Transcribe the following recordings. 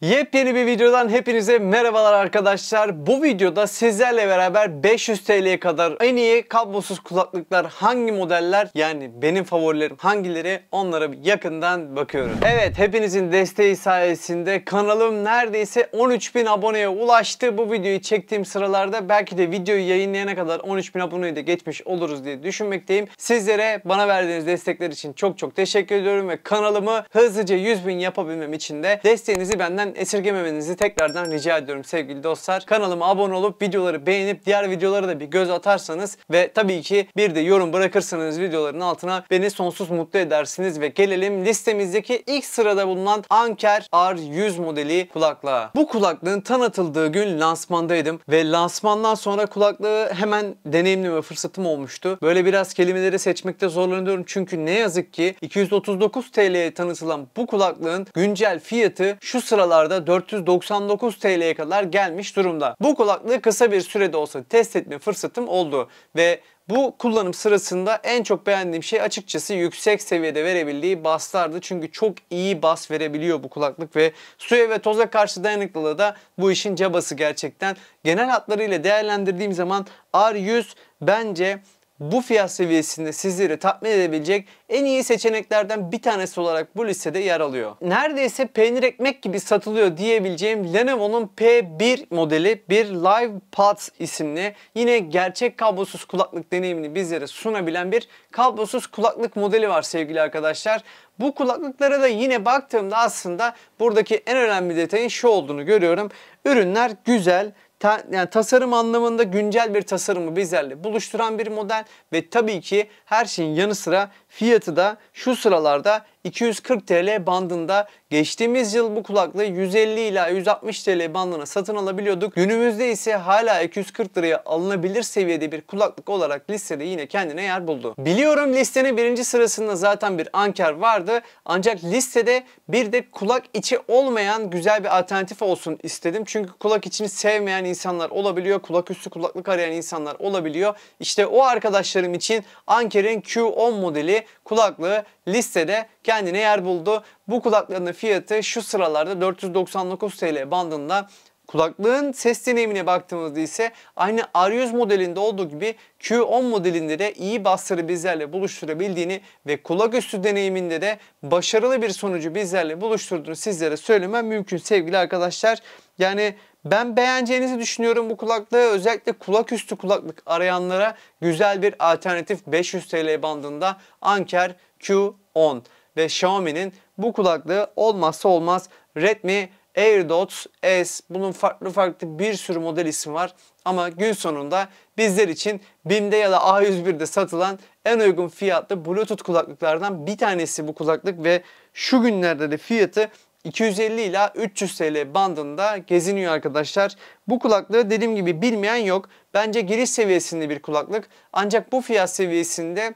Yepyeni bir videodan hepinize merhabalar arkadaşlar. Bu videoda sizlerle beraber 500 TL'ye kadar en iyi kablosuz kulaklıklar hangi modeller yani benim favorilerim hangileri onlara yakından bakıyoruz. Evet hepinizin desteği sayesinde kanalım neredeyse 13.000 aboneye ulaştı. Bu videoyu çektiğim sıralarda belki de videoyu yayınlayana kadar 13.000 aboneyi de geçmiş oluruz diye düşünmekteyim. Sizlere bana verdiğiniz destekler için çok çok teşekkür ediyorum ve kanalımı hızlıca 100.000 yapabilmem için de desteğinizi benden benden esirgememenizi tekrardan rica ediyorum sevgili dostlar. Kanalıma abone olup videoları beğenip diğer videolara da bir göz atarsanız ve tabii ki bir de yorum bırakırsanız videoların altına beni sonsuz mutlu edersiniz ve gelelim listemizdeki ilk sırada bulunan Anker R100 modeli kulaklığa. Bu kulaklığın tanıtıldığı gün lansmandaydım ve lansmandan sonra kulaklığı hemen deneyimleme fırsatım olmuştu. Böyle biraz kelimeleri seçmekte zorlanıyorum çünkü ne yazık ki 239 TL'ye tanıtılan bu kulaklığın güncel fiyatı şu sıralar piyasalarda 499 TL'ye kadar gelmiş durumda. Bu kulaklığı kısa bir sürede olsa test etme fırsatım oldu ve bu kullanım sırasında en çok beğendiğim şey açıkçası yüksek seviyede verebildiği baslardı. Çünkü çok iyi bas verebiliyor bu kulaklık ve suya ve toza karşı dayanıklılığı da bu işin cabası gerçekten. Genel hatlarıyla değerlendirdiğim zaman R100 bence bu fiyat seviyesinde sizleri tatmin edebilecek en iyi seçeneklerden bir tanesi olarak bu listede yer alıyor. Neredeyse peynir ekmek gibi satılıyor diyebileceğim Lenovo'nun P1 modeli bir Live Pods isimli yine gerçek kablosuz kulaklık deneyimini bizlere sunabilen bir kablosuz kulaklık modeli var sevgili arkadaşlar. Bu kulaklıklara da yine baktığımda aslında buradaki en önemli detayın şu olduğunu görüyorum. Ürünler güzel, ta, yani tasarım anlamında güncel bir tasarımı bizlerle buluşturan bir model ve tabii ki her şeyin yanı sıra fiyatı da şu sıralarda 240 TL bandında. Geçtiğimiz yıl bu kulaklığı 150 ila 160 TL bandına satın alabiliyorduk. Günümüzde ise hala 240 liraya alınabilir seviyede bir kulaklık olarak listede yine kendine yer buldu. Biliyorum listenin birinci sırasında zaten bir anker vardı. Ancak listede bir de kulak içi olmayan güzel bir alternatif olsun istedim. Çünkü kulak içini sevmeyen insanlar olabiliyor. Kulak üstü kulaklık arayan insanlar olabiliyor. İşte o arkadaşlarım için Anker'in Q10 modeli kulaklığı listede kendine yer buldu. Bu kulaklığın fiyatı şu sıralarda 499 TL bandında Kulaklığın ses deneyimine baktığımızda ise aynı R100 modelinde olduğu gibi Q10 modelinde de iyi basları bizlerle buluşturabildiğini ve kulak üstü deneyiminde de başarılı bir sonucu bizlerle buluşturduğunu sizlere söylemem mümkün sevgili arkadaşlar. Yani ben beğeneceğinizi düşünüyorum bu kulaklığı. Özellikle kulak üstü kulaklık arayanlara güzel bir alternatif 500 TL bandında Anker Q10 ve Xiaomi'nin bu kulaklığı olmazsa olmaz Redmi AirDots S bunun farklı farklı bir sürü model ismi var ama gün sonunda bizler için BİM'de ya da A101'de satılan en uygun fiyatlı Bluetooth kulaklıklardan bir tanesi bu kulaklık ve şu günlerde de fiyatı 250 ila 300 TL bandında geziniyor arkadaşlar. Bu kulaklığı dediğim gibi bilmeyen yok. Bence giriş seviyesinde bir kulaklık. Ancak bu fiyat seviyesinde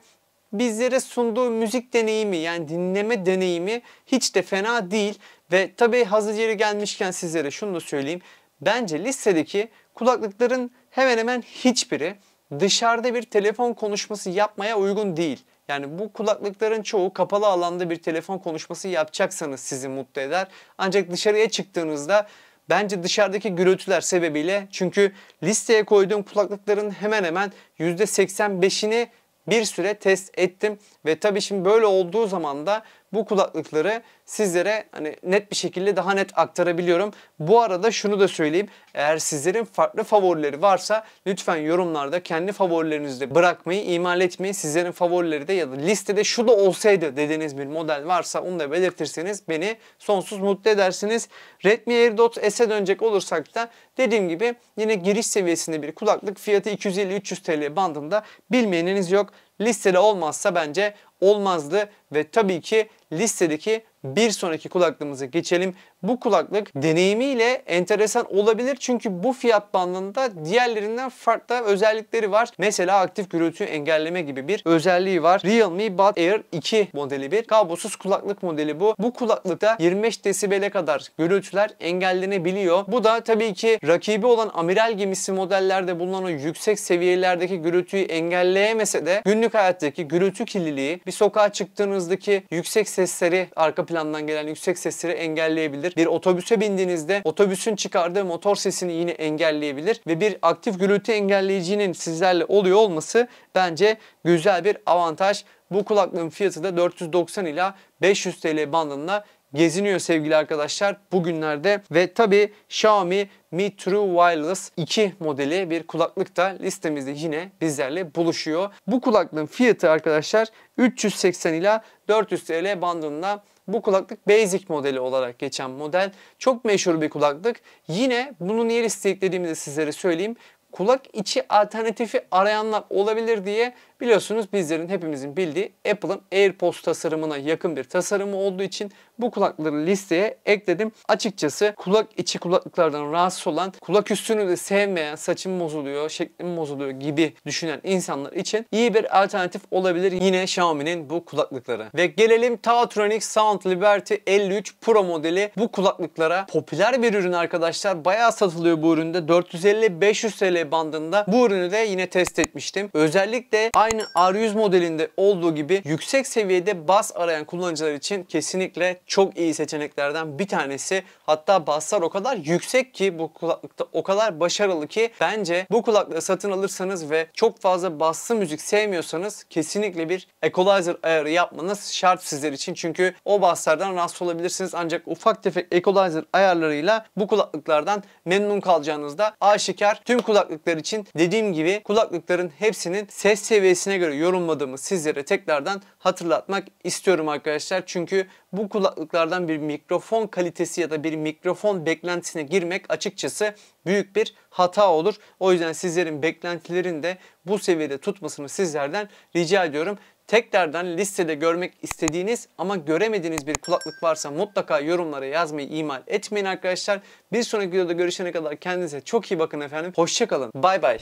bizlere sunduğu müzik deneyimi yani dinleme deneyimi hiç de fena değil. Ve tabii hazır yeri gelmişken sizlere şunu da söyleyeyim. Bence listedeki kulaklıkların hemen hemen hiçbiri dışarıda bir telefon konuşması yapmaya uygun değil. Yani bu kulaklıkların çoğu kapalı alanda bir telefon konuşması yapacaksanız sizi mutlu eder. Ancak dışarıya çıktığınızda bence dışarıdaki gürültüler sebebiyle çünkü listeye koyduğum kulaklıkların hemen hemen %85'ini bir süre test ettim ve tabii şimdi böyle olduğu zaman da bu kulaklıkları sizlere hani net bir şekilde daha net aktarabiliyorum. Bu arada şunu da söyleyeyim. Eğer sizlerin farklı favorileri varsa lütfen yorumlarda kendi favorilerinizi de bırakmayı imal etmeyin. Sizlerin favorileri de ya da listede şu da olsaydı dediğiniz bir model varsa onu da belirtirseniz beni sonsuz mutlu edersiniz. Redmi AirDot S'e dönecek olursak da dediğim gibi yine giriş seviyesinde bir kulaklık fiyatı 250-300 TL bandında bilmeyeniniz yok listede olmazsa bence olmazdı ve tabii ki listedeki bir sonraki kulaklığımıza geçelim. Bu kulaklık deneyimiyle enteresan olabilir çünkü bu fiyat bandında diğerlerinden farklı özellikleri var. Mesela aktif gürültü engelleme gibi bir özelliği var. Realme Bud Air 2 modeli bir kablosuz kulaklık modeli bu. Bu kulaklıkta 25 desibele kadar gürültüler engellenebiliyor. Bu da tabii ki rakibi olan amiral gemisi modellerde bulunan o yüksek seviyelerdeki gürültüyü engelleyemese de günlük hayattaki gürültü kirliliği, bir sokağa çıktığınızdaki yüksek sesleri arka plandan gelen yüksek sesleri engelleyebilir. Bir otobüse bindiğinizde otobüsün çıkardığı motor sesini yine engelleyebilir ve bir aktif gürültü engelleyicinin sizlerle oluyor olması bence güzel bir avantaj. Bu kulaklığın fiyatı da 490 ila 500 TL bandında geziniyor sevgili arkadaşlar bugünlerde ve tabi Xiaomi Mi True Wireless 2 modeli bir kulaklık da listemizde yine bizlerle buluşuyor. Bu kulaklığın fiyatı arkadaşlar 380 ila 400 TL bandında bu kulaklık Basic modeli olarak geçen model. Çok meşhur bir kulaklık. Yine bunu niye desteklediğimi de sizlere söyleyeyim kulak içi alternatifi arayanlar olabilir diye biliyorsunuz bizlerin hepimizin bildiği Apple'ın AirPods tasarımına yakın bir tasarımı olduğu için bu kulakları listeye ekledim. Açıkçası kulak içi kulaklıklardan rahatsız olan, kulak üstünü de sevmeyen, saçım bozuluyor, şeklim bozuluyor gibi düşünen insanlar için iyi bir alternatif olabilir yine Xiaomi'nin bu kulaklıkları. Ve gelelim Tautronic Sound Liberty 53 Pro modeli bu kulaklıklara popüler bir ürün arkadaşlar. Bayağı satılıyor bu üründe. 450-500 TL modeli bandında bu ürünü de yine test etmiştim. Özellikle aynı R100 modelinde olduğu gibi yüksek seviyede bas arayan kullanıcılar için kesinlikle çok iyi seçeneklerden bir tanesi. Hatta baslar o kadar yüksek ki bu kulaklıkta o kadar başarılı ki bence bu kulaklığı satın alırsanız ve çok fazla baslı müzik sevmiyorsanız kesinlikle bir equalizer ayarı yapmanız şart sizler için. Çünkü o baslardan rahatsız olabilirsiniz ancak ufak tefek equalizer ayarlarıyla bu kulaklıklardan memnun kalacağınızda aşikar tüm kulak kulaklıklar için dediğim gibi kulaklıkların hepsinin ses seviyesine göre yorumladığımı sizlere tekrardan hatırlatmak istiyorum arkadaşlar. Çünkü bu kulaklıklardan bir mikrofon kalitesi ya da bir mikrofon beklentisine girmek açıkçası büyük bir hata olur. O yüzden sizlerin beklentilerin de bu seviyede tutmasını sizlerden rica ediyorum tekrardan listede görmek istediğiniz ama göremediğiniz bir kulaklık varsa mutlaka yorumlara yazmayı imal etmeyin arkadaşlar. Bir sonraki videoda görüşene kadar kendinize çok iyi bakın efendim. Hoşçakalın. Bay bay.